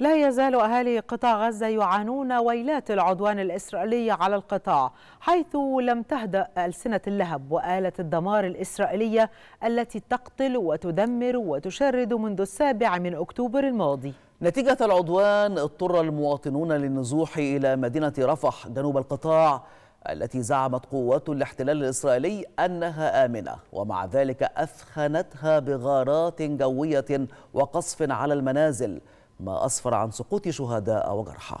لا يزال أهالي قطاع غزة يعانون ويلات العدوان الإسرائيلي على القطاع حيث لم تهدأ ألسنة اللهب وآلة الدمار الإسرائيلية التي تقتل وتدمر وتشرد منذ السابع من أكتوبر الماضي نتيجة العدوان اضطر المواطنون للنزوح إلى مدينة رفح جنوب القطاع التي زعمت قوات الاحتلال الإسرائيلي أنها آمنة ومع ذلك أثخنتها بغارات جوية وقصف على المنازل ما أسفر عن سقوط شهداء وجرحى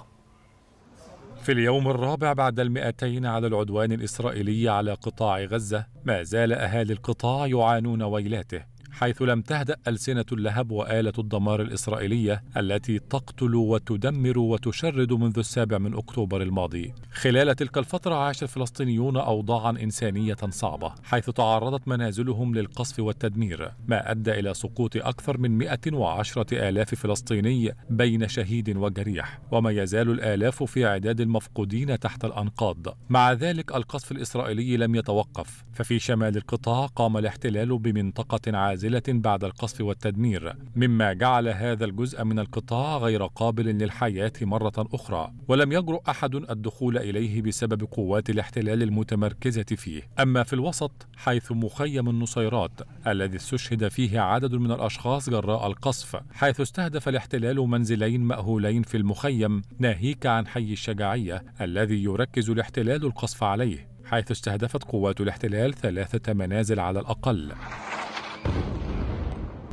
في اليوم الرابع بعد المئتين على العدوان الإسرائيلي على قطاع غزة ما زال أهالي القطاع يعانون ويلاته حيث لم تهدأ ألسنة اللهب وآلة الدمار الإسرائيلية التي تقتل وتدمر وتشرد منذ السابع من أكتوبر الماضي خلال تلك الفترة عاش الفلسطينيون أوضاعا إنسانية صعبة حيث تعرضت منازلهم للقصف والتدمير ما أدى إلى سقوط أكثر من 110 آلاف فلسطيني بين شهيد وجريح وما يزال الآلاف في عداد المفقودين تحت الأنقاض مع ذلك القصف الإسرائيلي لم يتوقف ففي شمال القطاع قام الاحتلال بمنطقة عازلة بعد القصف والتدمير مما جعل هذا الجزء من القطاع غير قابل للحياة مرة أخرى ولم يجرؤ أحد الدخول إليه بسبب قوات الاحتلال المتمركزة فيه أما في الوسط حيث مخيم النصيرات الذي استشهد فيه عدد من الأشخاص جراء القصف حيث استهدف الاحتلال منزلين مأهولين في المخيم ناهيك عن حي الشجاعية الذي يركز الاحتلال القصف عليه حيث استهدفت قوات الاحتلال ثلاثة منازل على الأقل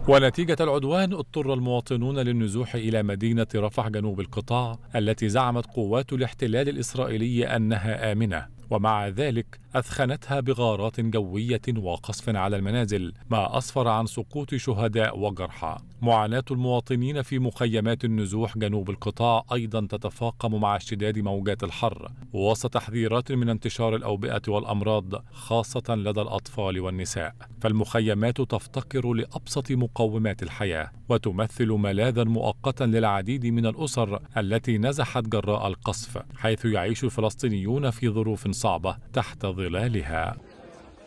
ونتيجة العدوان اضطر المواطنون للنزوح إلى مدينة رفح جنوب القطاع التي زعمت قوات الاحتلال الإسرائيلي أنها آمنة ومع ذلك أثخنتها بغارات جوية وقصف على المنازل ما أسفر عن سقوط شهداء وجرحى معاناة المواطنين في مخيمات النزوح جنوب القطاع أيضا تتفاقم مع اشتداد موجات الحر وسط تحذيرات من انتشار الأوبئة والأمراض خاصة لدى الأطفال والنساء فالمخيمات تفتقر لأبسط مقومات الحياة وتمثل ملاذا مؤقتا للعديد من الأسر التي نزحت جراء القصف حيث يعيش الفلسطينيون في ظروف الصعبة تحت ظلالها